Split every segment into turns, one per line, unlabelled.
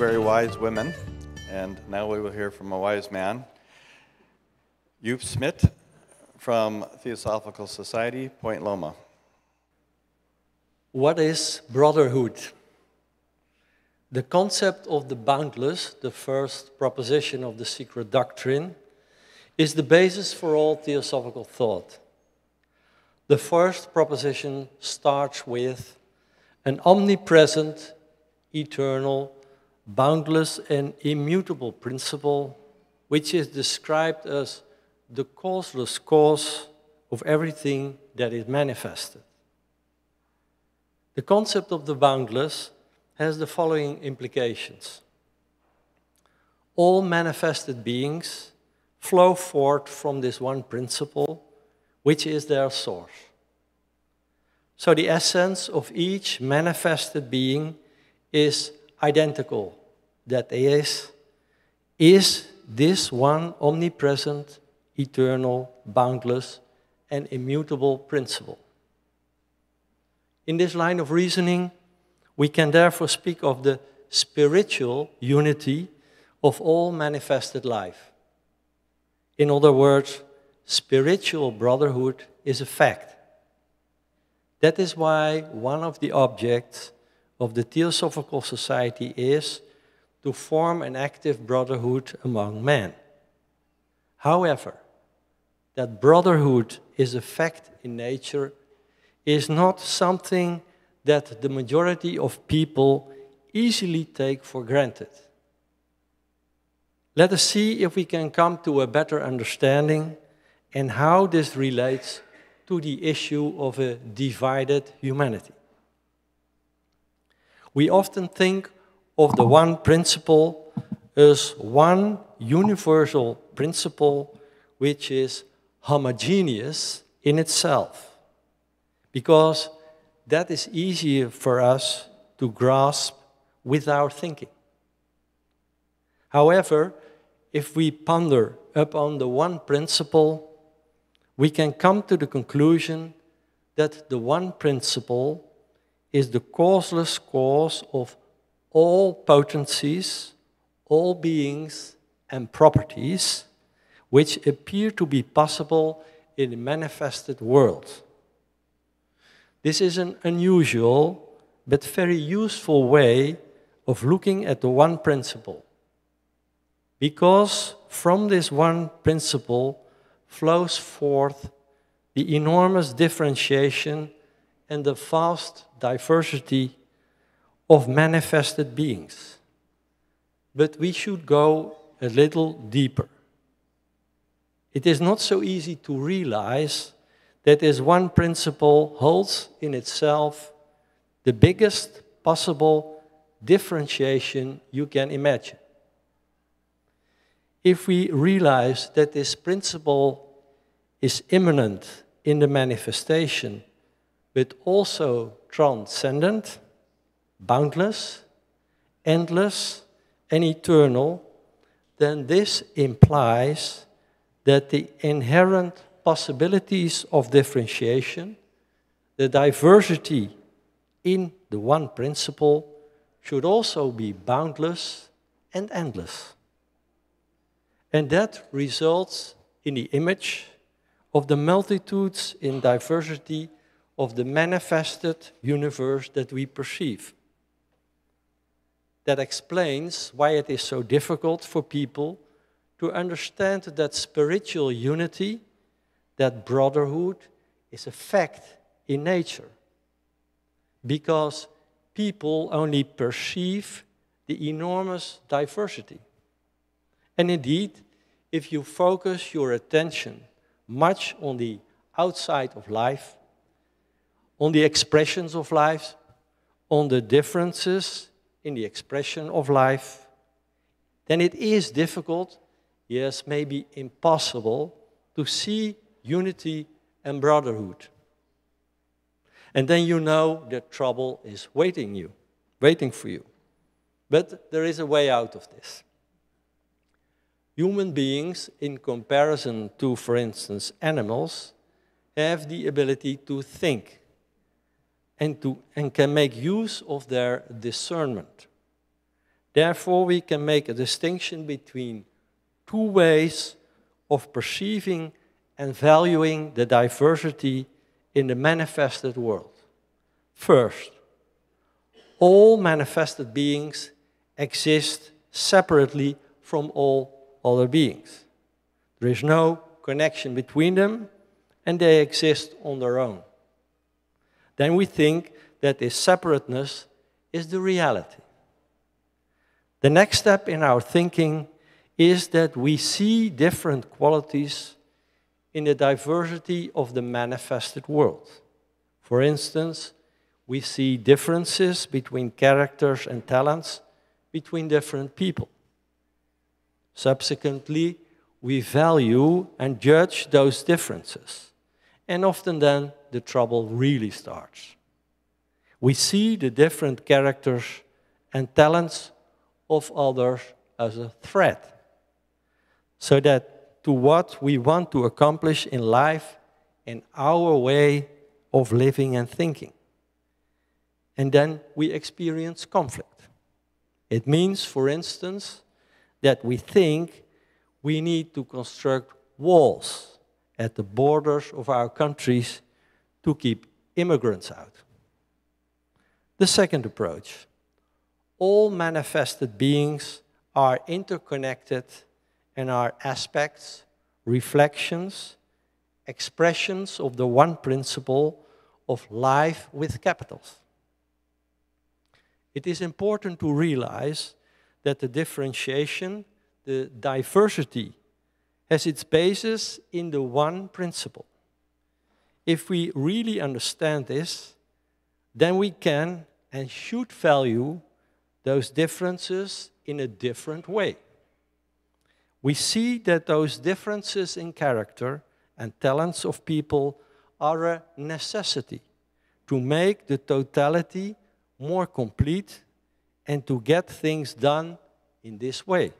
very wise women, and now we will hear from a wise man. Yup Smith from Theosophical Society, Point Loma. What is brotherhood? The concept of the boundless, the first proposition of the secret doctrine, is the basis for all theosophical thought. The first proposition starts with an omnipresent, eternal, boundless and immutable principle, which is described as the causeless cause of everything that is manifested. The concept of the boundless has the following implications. All manifested beings flow forth from this one principle, which is their source. So the essence of each manifested being is identical that is, is this one omnipresent, eternal, boundless, and immutable principle. In this line of reasoning, we can therefore speak of the spiritual unity of all manifested life. In other words, spiritual brotherhood is a fact. That is why one of the objects of the Theosophical Society is to form an active brotherhood among men. However, that brotherhood is a fact in nature, is not something that the majority of people easily take for granted. Let us see if we can come to a better understanding and how this relates to the issue of a divided humanity. We often think of the one principle is one universal principle which is homogeneous in itself. Because that is easier for us to grasp with our thinking. However, if we ponder upon the one principle, we can come to the conclusion that the one principle is the causeless cause of all potencies, all beings and properties which appear to be possible in the manifested world. This is an unusual but very useful way of looking at the one principle. Because from this one principle flows forth the enormous differentiation and the vast diversity of manifested beings. But we should go a little deeper. It is not so easy to realize that this one principle holds in itself the biggest possible differentiation you can imagine. If we realize that this principle is immanent in the manifestation, but also transcendent, boundless, endless, and eternal, then this implies that the inherent possibilities of differentiation, the diversity in the one principle, should also be boundless and endless. And that results in the image of the multitudes in diversity of the manifested universe that we perceive that explains why it is so difficult for people to understand that spiritual unity, that brotherhood, is a fact in nature. Because people only perceive the enormous diversity. And indeed, if you focus your attention much on the outside of life, on the expressions of life, on the differences in the expression of life, then it is difficult, yes, maybe impossible, to see unity and brotherhood. And then you know that trouble is waiting you, waiting for you. But there is a way out of this. Human beings, in comparison to, for instance, animals, have the ability to think and, to, and can make use of their discernment. Therefore, we can make a distinction between two ways of perceiving and valuing the diversity in the manifested world. First, all manifested beings exist separately from all other beings. There is no connection between them, and they exist on their own then we think that this separateness is the reality. The next step in our thinking is that we see different qualities in the diversity of the manifested world. For instance, we see differences between characters and talents between different people. Subsequently, we value and judge those differences, and often then the trouble really starts. We see the different characters and talents of others as a threat, so that to what we want to accomplish in life, in our way of living and thinking. And then we experience conflict. It means, for instance, that we think we need to construct walls at the borders of our countries to keep immigrants out. The second approach all manifested beings are interconnected and are aspects, reflections, expressions of the one principle of life with capitals. It is important to realize that the differentiation, the diversity, has its basis in the one principle if we really understand this, then we can and should value those differences in a different way. We see that those differences in character and talents of people are a necessity to make the totality more complete and to get things done in this way.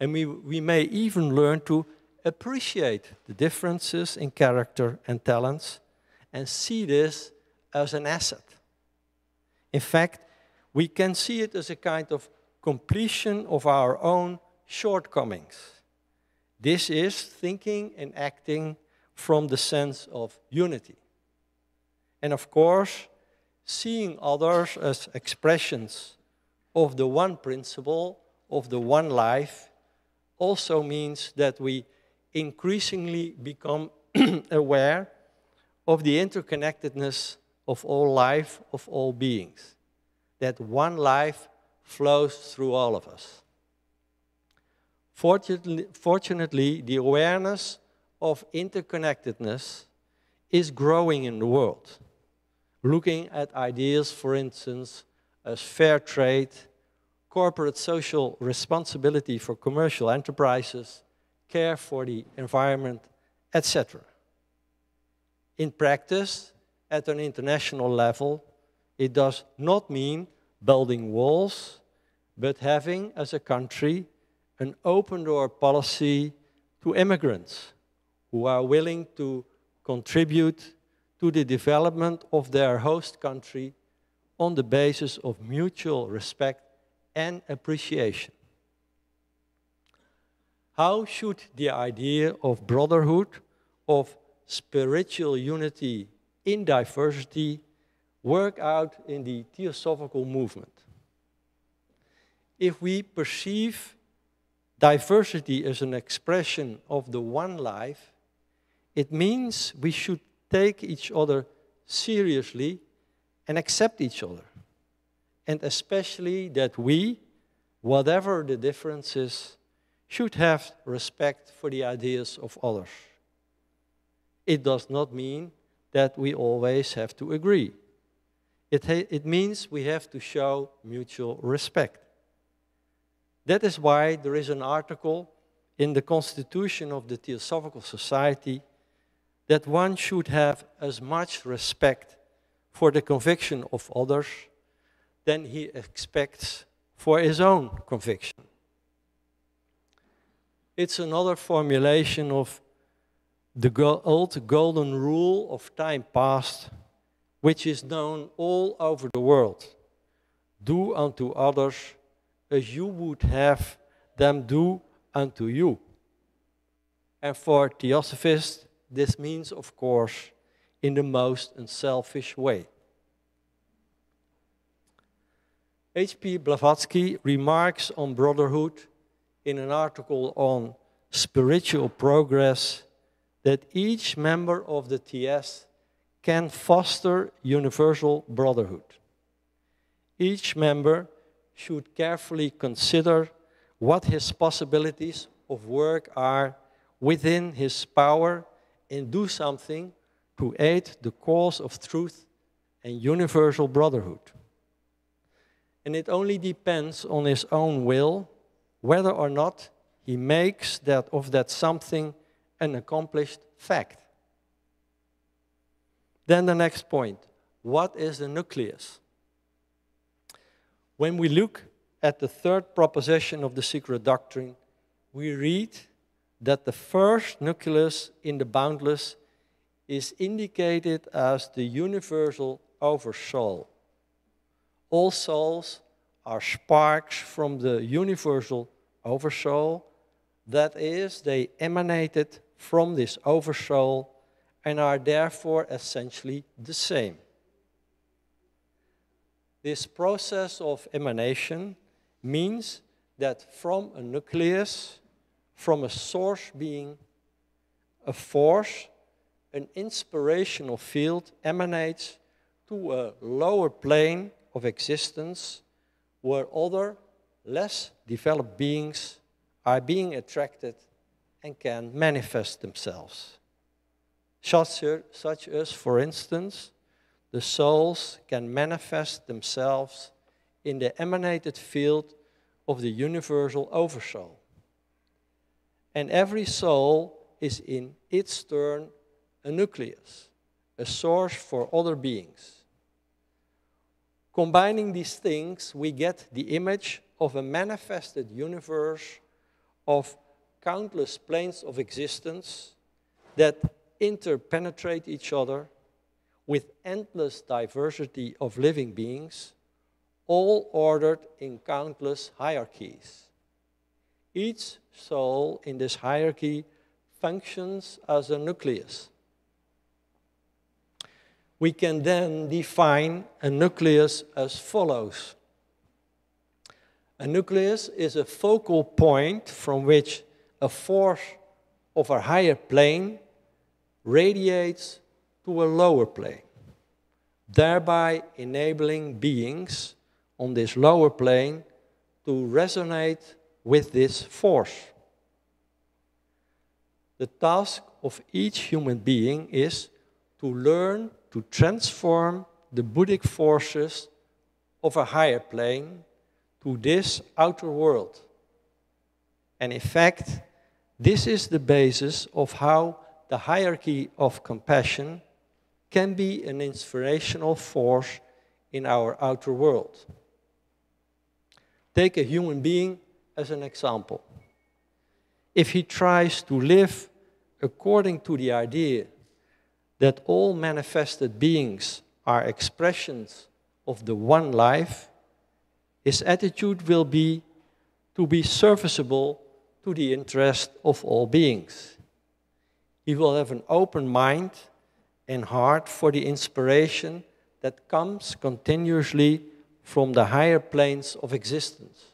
And we, we may even learn to appreciate the differences in character and talents and see this as an asset. In fact, we can see it as a kind of completion of our own shortcomings. This is thinking and acting from the sense of unity. And of course, seeing others as expressions of the one principle, of the one life, also means that we increasingly become aware of the interconnectedness of all life, of all beings. That one life flows through all of us. Fortunately, fortunately, the awareness of interconnectedness is growing in the world. Looking at ideas, for instance, as fair trade, corporate social responsibility for commercial enterprises, care for the environment, etc. In practice, at an international level, it does not mean building walls, but having, as a country, an open door policy to immigrants who are willing to contribute to the development of their host country on the basis of mutual respect and appreciation how should the idea of brotherhood, of spiritual unity in diversity, work out in the theosophical movement? If we perceive diversity as an expression of the one life, it means we should take each other seriously and accept each other. And especially that we, whatever the differences, should have respect for the ideas of others. It does not mean that we always have to agree. It, it means we have to show mutual respect. That is why there is an article in the constitution of the Theosophical Society that one should have as much respect for the conviction of others than he expects for his own conviction. It's another formulation of the old golden rule of time past, which is known all over the world. Do unto others as you would have them do unto you. And for Theosophists, this means, of course, in the most unselfish way. H.P. Blavatsky remarks on brotherhood in an article on spiritual progress that each member of the TS can foster universal brotherhood. Each member should carefully consider what his possibilities of work are within his power and do something to aid the cause of truth and universal brotherhood. And it only depends on his own will whether or not he makes that of that something an accomplished fact. Then the next point, what is the nucleus? When we look at the third proposition of the secret doctrine, we read that the first nucleus in the boundless is indicated as the universal oversoul. All souls are sparks from the universal oversoul. That is, they emanated from this oversoul and are therefore essentially the same. This process of emanation means that from a nucleus, from a source being, a force, an inspirational field emanates to a lower plane of existence where other, less developed beings are being attracted and can manifest themselves. Such as, for instance, the souls can manifest themselves in the emanated field of the universal oversoul. And every soul is in its turn a nucleus, a source for other beings. Combining these things, we get the image of a manifested universe of countless planes of existence that interpenetrate each other with endless diversity of living beings, all ordered in countless hierarchies. Each soul in this hierarchy functions as a nucleus we can then define a nucleus as follows. A nucleus is a focal point from which a force of a higher plane radiates to a lower plane, thereby enabling beings on this lower plane to resonate with this force. The task of each human being is to learn to transform the Buddhic forces of a higher plane to this outer world. And in fact, this is the basis of how the hierarchy of compassion can be an inspirational force in our outer world. Take a human being as an example. If he tries to live according to the idea that all manifested beings are expressions of the one life, his attitude will be to be serviceable to the interest of all beings. He will have an open mind and heart for the inspiration that comes continuously from the higher planes of existence.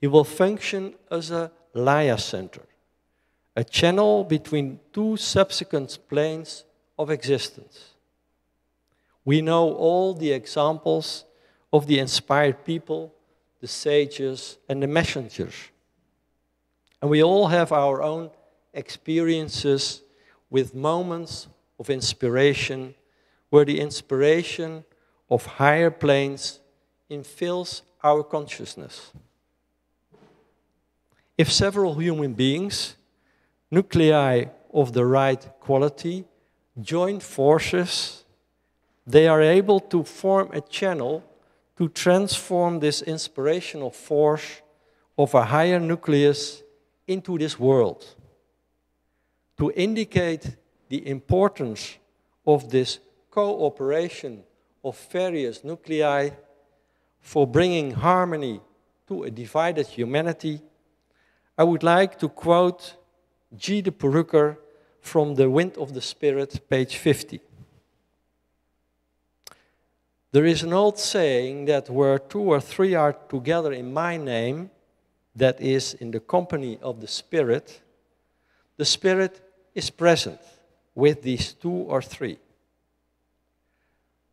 He will function as a Laya center, a channel between two subsequent planes of existence. We know all the examples of the inspired people, the sages, and the messengers. And we all have our own experiences with moments of inspiration where the inspiration of higher planes infills our consciousness. If several human beings nuclei of the right quality join forces, they are able to form a channel to transform this inspirational force of a higher nucleus into this world, to indicate the importance of this cooperation of various nuclei for bringing harmony to a divided humanity, I would like to quote G. de Perucker from The Wind of the Spirit, page 50. There is an old saying that where two or three are together in my name, that is, in the company of the Spirit, the Spirit is present with these two or three.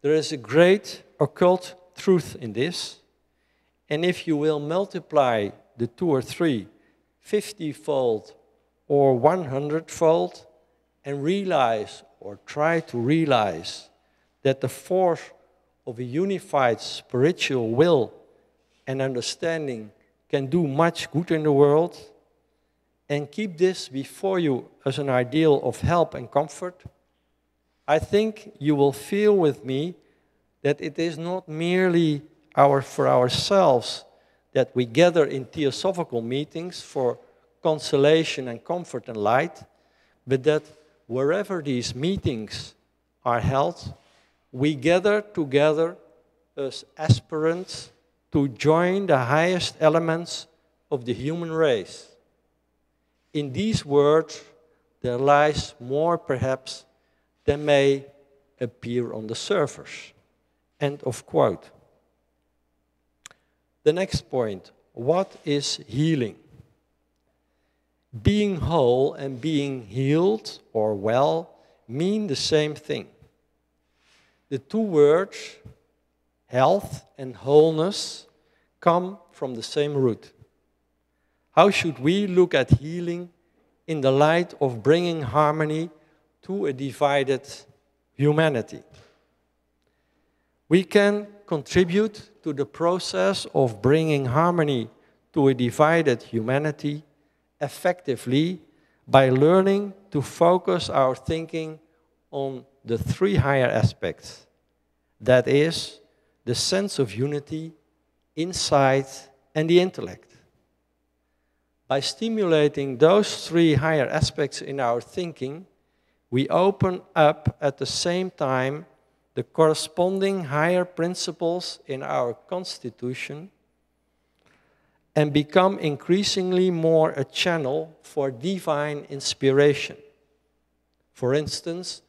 There is a great occult truth in this, and if you will multiply the two or three 50 fold or 100 fold and realize or try to realize that the force of a unified spiritual will and understanding can do much good in the world, and keep this before you as an ideal of help and comfort, I think you will feel with me that it is not merely our, for ourselves that we gather in theosophical meetings for consolation and comfort and light, but that wherever these meetings are held, we gather together as aspirants to join the highest elements of the human race. In these words, there lies more perhaps than may appear on the surface. End of quote. The next point what is healing? being whole and being healed or well mean the same thing. The two words, health and wholeness, come from the same root. How should we look at healing in the light of bringing harmony to a divided humanity? We can contribute to the process of bringing harmony to a divided humanity effectively by learning to focus our thinking on the three higher aspects that is, the sense of unity, insight, and the intellect. By stimulating those three higher aspects in our thinking, we open up at the same time the corresponding higher principles in our constitution and become increasingly more a channel for divine inspiration. For instance,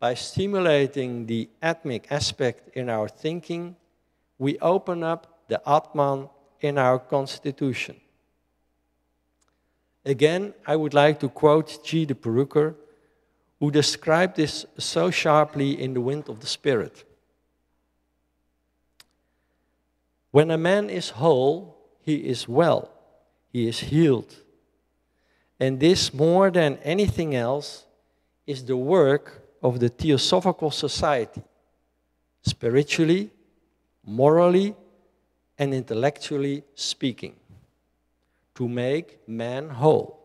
by stimulating the atmic aspect in our thinking, we open up the Atman in our constitution. Again, I would like to quote G. de Peruker, who described this so sharply in The Wind of the Spirit. When a man is whole, he is well, he is healed. And this, more than anything else, is the work of the Theosophical Society, spiritually, morally, and intellectually speaking, to make man whole,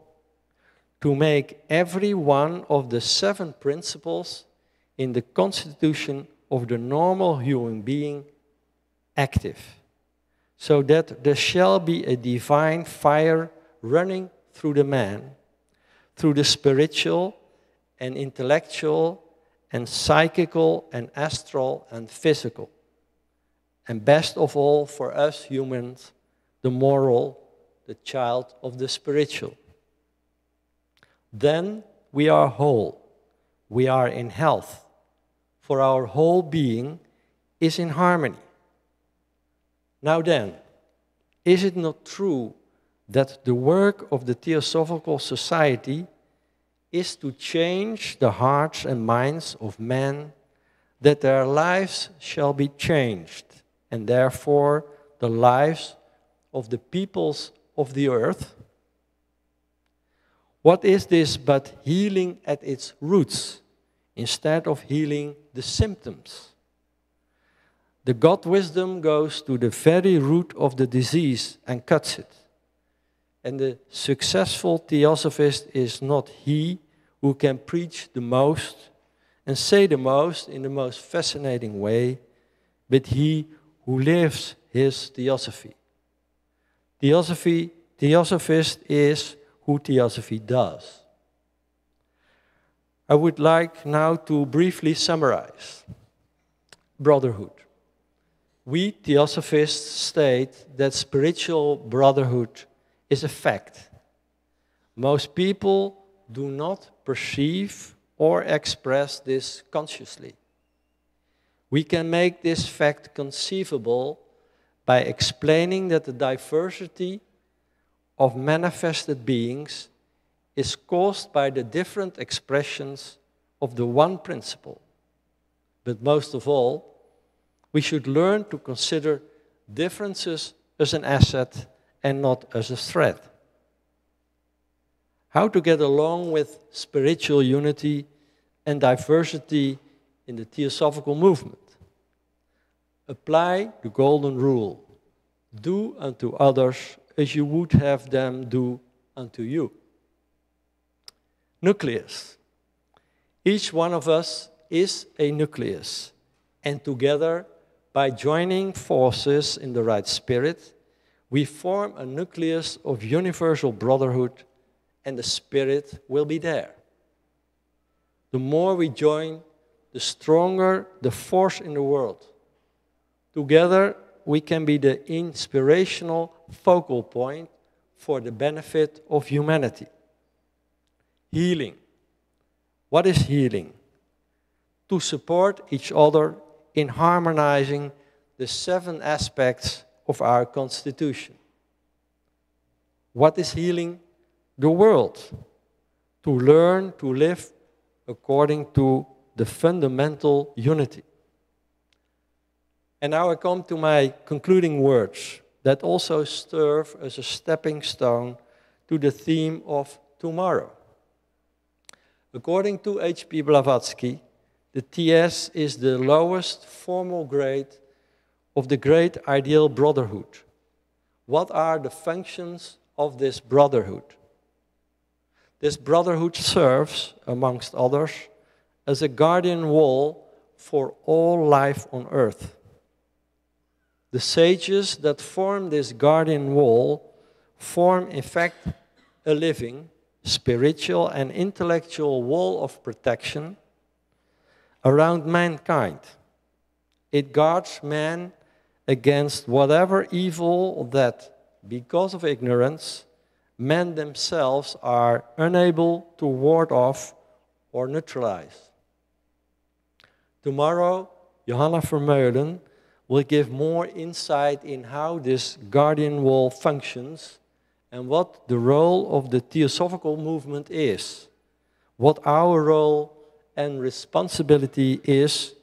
to make every one of the seven principles in the constitution of the normal human being active so that there shall be a divine fire running through the man, through the spiritual and intellectual and psychical and astral and physical. And best of all, for us humans, the moral, the child of the spiritual. Then we are whole, we are in health, for our whole being is in harmony. Now then, is it not true that the work of the Theosophical Society is to change the hearts and minds of men, that their lives shall be changed, and therefore the lives of the peoples of the earth? What is this but healing at its roots instead of healing the symptoms? the God wisdom goes to the very root of the disease and cuts it. And the successful theosophist is not he who can preach the most and say the most in the most fascinating way, but he who lives his theosophy. Theosophy, theosophist is who theosophy does. I would like now to briefly summarize brotherhood we theosophists state that spiritual brotherhood is a fact. Most people do not perceive or express this consciously. We can make this fact conceivable by explaining that the diversity of manifested beings is caused by the different expressions of the one principle, but most of all, we should learn to consider differences as an asset and not as a threat. How to get along with spiritual unity and diversity in the Theosophical movement. Apply the golden rule do unto others as you would have them do unto you. Nucleus. Each one of us is a nucleus, and together by joining forces in the right spirit, we form a nucleus of universal brotherhood, and the spirit will be there. The more we join, the stronger the force in the world. Together, we can be the inspirational focal point for the benefit of humanity. Healing. What is healing? To support each other in harmonizing the seven aspects of our Constitution. What is healing the world? To learn to live according to the fundamental unity. And now I come to my concluding words that also serve as a stepping stone to the theme of tomorrow. According to H.P. Blavatsky, the TS is the lowest formal grade of the great ideal brotherhood. What are the functions of this brotherhood? This brotherhood serves, amongst others, as a guardian wall for all life on earth. The sages that form this guardian wall form, in fact, a living, spiritual, and intellectual wall of protection around mankind. It guards man against whatever evil that, because of ignorance, men themselves are unable to ward off or neutralize. Tomorrow, Johanna Vermeulen will give more insight in how this guardian wall functions and what the role of the theosophical movement is, what our role and responsibility is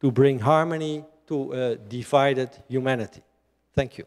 to bring harmony to a divided humanity. Thank you.